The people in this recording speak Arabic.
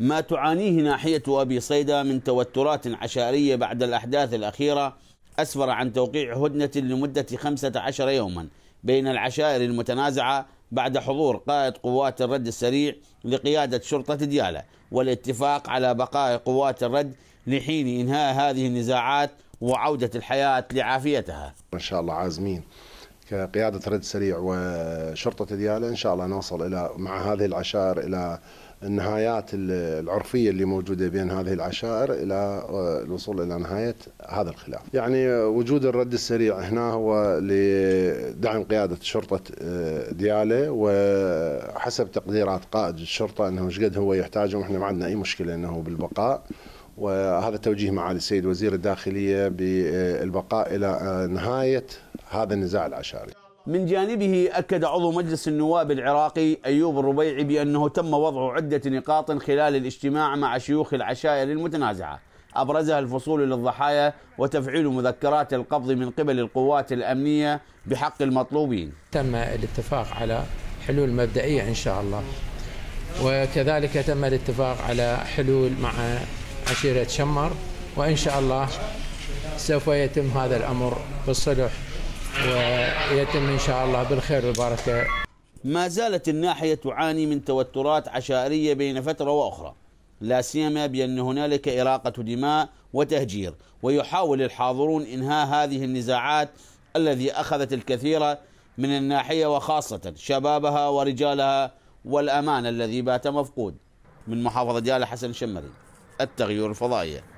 ما تعانيه ناحية أبي صيدا من توترات عشائرية بعد الأحداث الأخيرة أسفر عن توقيع هدنة لمدة 15 يوما بين العشائر المتنازعة بعد حضور قائد قوات الرد السريع لقيادة شرطة ديالى والاتفاق على بقاء قوات الرد لحين إنهاء هذه النزاعات وعودة الحياة لعافيتها إن شاء الله عازمين كقيادة رد سريع وشرطة ديالى إن شاء الله نوصل إلى مع هذه العشائر إلى النهايات العرفية اللي موجودة بين هذه العشائر إلى آه، الوصول إلى نهاية هذا الخلاف يعني آه، وجود الرد السريع هنا هو لدعم قيادة شرطة آه، ديالة وحسب تقديرات قائد الشرطة أنه قد هو يحتاجهم إحنا ما عندنا أي مشكلة أنه بالبقاء وهذا توجيه معالي السيد وزير الداخلية بالبقاء إلى نهاية هذا النزاع العشائري من جانبه أكد عضو مجلس النواب العراقي أيوب الربيعي بأنه تم وضع عدة نقاط خلال الاجتماع مع شيوخ العشائر المتنازعة أبرزها الفصول للضحايا وتفعيل مذكرات القبض من قبل القوات الأمنية بحق المطلوبين تم الاتفاق على حلول مبدئية إن شاء الله وكذلك تم الاتفاق على حلول مع عشيرة شمر وإن شاء الله سوف يتم هذا الأمر بالصلح ويتم إن شاء الله بالخير والبركة ما زالت الناحية تعاني من توترات عشائرية بين فترة وأخرى لا سيما بأن هنالك إراقة دماء وتهجير ويحاول الحاضرون إنهاء هذه النزاعات الذي أخذت الكثير من الناحية وخاصة شبابها ورجالها والأمان الذي بات مفقود من محافظة ديالى حسن شمري التغيير الفضائية